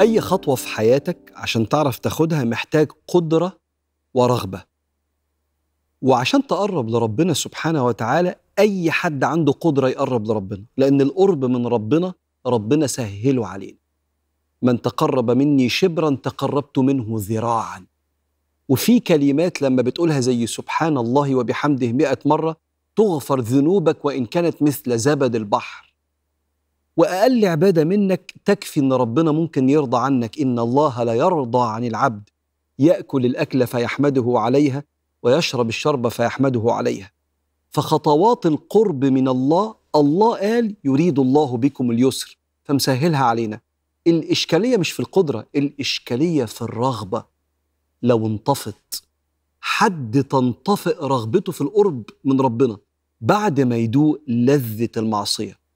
أي خطوة في حياتك عشان تعرف تاخدها محتاج قدرة ورغبة وعشان تقرب لربنا سبحانه وتعالى أي حد عنده قدرة يقرب لربنا لأن القرب من ربنا ربنا سهله علينا من تقرب مني شبرا تقربت منه ذراعا وفي كلمات لما بتقولها زي سبحان الله وبحمده مئة مرة تغفر ذنوبك وإن كانت مثل زبد البحر واقل عباده منك تكفي ان ربنا ممكن يرضى عنك ان الله لا يرضى عن العبد ياكل الاكل فيحمده عليها ويشرب الشرب فيحمده عليها فخطوات القرب من الله الله قال يريد الله بكم اليسر فمسهلها علينا الاشكاليه مش في القدره الاشكاليه في الرغبه لو انطفت حد تنطفئ رغبته في القرب من ربنا بعد ما يدوق لذه المعصيه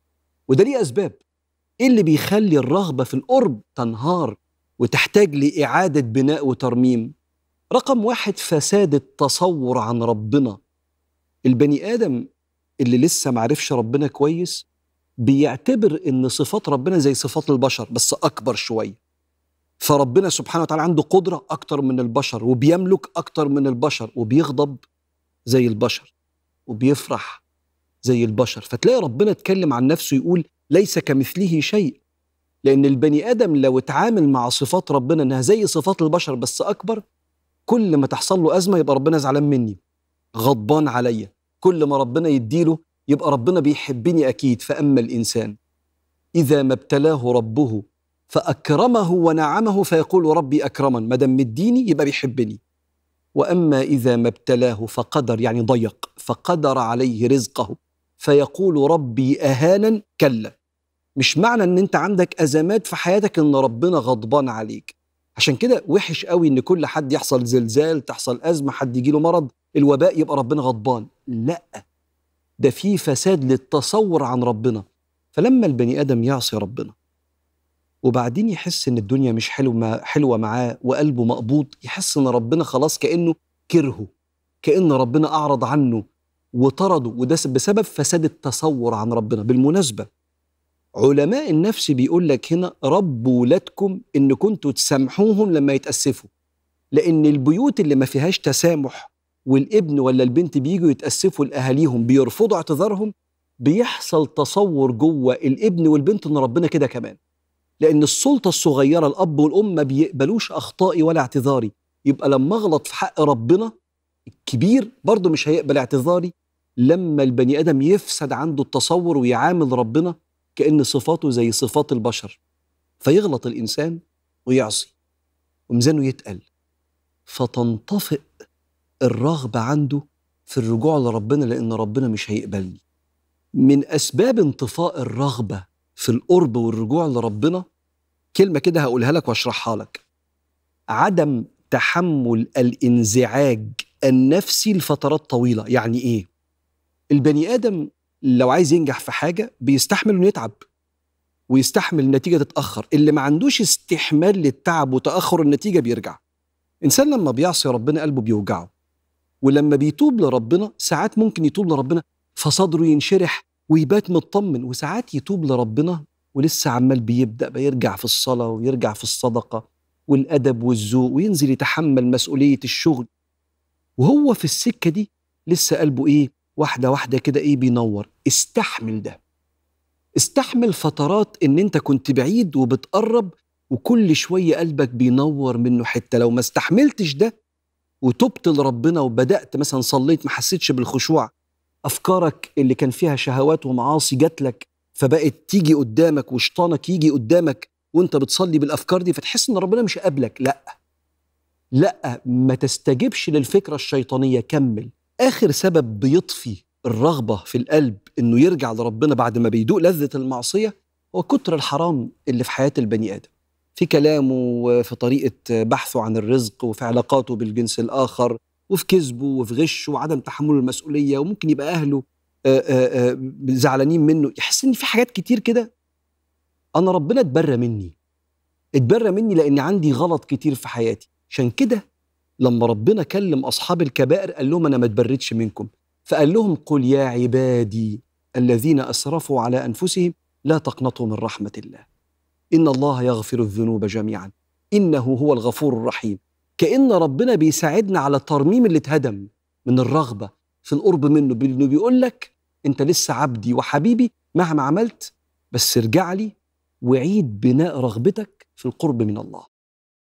وده ليه اسباب ايه اللي بيخلي الرغبه في القرب تنهار وتحتاج لاعاده بناء وترميم رقم واحد فساد التصور عن ربنا البني ادم اللي لسه معرفش ربنا كويس بيعتبر ان صفات ربنا زي صفات البشر بس اكبر شويه فربنا سبحانه وتعالى عنده قدره اكتر من البشر وبيملك اكتر من البشر وبيغضب زي البشر وبيفرح زي البشر فتلاقي ربنا اتكلم عن نفسه يقول ليس كمثله شيء لأن البني آدم لو اتعامل مع صفات ربنا إنها زي صفات البشر بس أكبر كل ما تحصل له أزمة يبقى ربنا زعلان مني غضبان عليا كل ما ربنا يديله يبقى ربنا بيحبني أكيد فأما الإنسان إذا ما ابتلاه ربه فأكرمه ونعمه فيقول ربي أكرمن ما دام مديني يبقى بيحبني وأما إذا ما ابتلاه فقدر يعني ضيق فقدر عليه رزقه فيقول ربي أهانا كلا مش معنى ان انت عندك ازمات في حياتك ان ربنا غضبان عليك عشان كده وحش قوي ان كل حد يحصل زلزال تحصل ازمه حد يجيله مرض الوباء يبقى ربنا غضبان لا ده في فساد للتصور عن ربنا فلما البني ادم يعصي ربنا وبعدين يحس ان الدنيا مش حلوه حلوه معاه وقلبه مقبوض يحس ان ربنا خلاص كانه كرهه كان ربنا اعرض عنه وطردوا وده بسبب فساد التصور عن ربنا بالمناسبة علماء النفس بيقول لك هنا ربوا ولادكم إن كنتوا تسامحوهم لما يتأسفوا لأن البيوت اللي ما فيهاش تسامح والابن ولا البنت بييجوا يتأسفوا لأهاليهم بيرفضوا اعتذارهم بيحصل تصور جوه الابن والبنت إن ربنا كده كمان لأن السلطة الصغيرة الأب والأم ما بيقبلوش أخطائي ولا اعتذاري يبقى لما أغلط في حق ربنا الكبير برضه مش هيقبل اعتذاري لما البني ادم يفسد عنده التصور ويعامل ربنا كان صفاته زي صفات البشر فيغلط الانسان ويعصي وميزانه يتقل فتنطفئ الرغبه عنده في الرجوع لربنا لان ربنا مش هيقبلني من اسباب انطفاء الرغبه في القرب والرجوع لربنا كلمه كده هقولها لك واشرحها لك عدم تحمل الانزعاج النفسي لفترات طويله يعني ايه البني ادم لو عايز ينجح في حاجه بيستحمل انه يتعب ويستحمل النتيجه تتاخر اللي ما عندوش استحمال للتعب وتاخر النتيجه بيرجع انسان لما بيعصي ربنا قلبه بيوجعه ولما بيتوب لربنا ساعات ممكن يتوب لربنا فصدره ينشرح ويبات مطمن وساعات يتوب لربنا ولسه عمال بيبدا بيرجع في الصلاه ويرجع في الصدقه والادب والذوق وينزل يتحمل مسؤوليه الشغل وهو في السكه دي لسه قلبه ايه واحده واحده كده ايه بينور استحمل ده استحمل فترات ان انت كنت بعيد وبتقرب وكل شويه قلبك بينور منه حته لو ما استحملتش ده وتبت لربنا وبدات مثلا صليت ما حسيتش بالخشوع افكارك اللي كان فيها شهوات ومعاصي جات لك فبقت تيجي قدامك وشيطانك يجي قدامك وانت بتصلي بالافكار دي فتحس ان ربنا مش قابلك لا لا ما تستجبش للفكره الشيطانيه كمل اخر سبب بيطفي الرغبه في القلب انه يرجع لربنا بعد ما بيدوق لذه المعصيه هو كتر الحرام اللي في حياه البني ادم في كلامه وفي طريقه بحثه عن الرزق وفي علاقاته بالجنس الاخر وفي كذبه وفي غشه وعدم تحمل المسؤوليه وممكن يبقى اهله آه، آه، آه، زعلانين منه يحس ان في حاجات كتير كده انا ربنا اتبرى مني اتبرى مني لان عندي غلط كتير في حياتي عشان كده لما ربنا كلم أصحاب الكبائر قال لهم أنا ما اتبردش منكم فقال لهم قل يا عبادي الذين أسرفوا على أنفسهم لا تقنطوا من رحمة الله إن الله يغفر الذنوب جميعا إنه هو الغفور الرحيم كأن ربنا بيساعدنا على ترميم اللي اتهدم من الرغبة في القرب منه بأنه بيقول لك أنت لسه عبدي وحبيبي مهما عملت بس ارجع لي وعيد بناء رغبتك في القرب من الله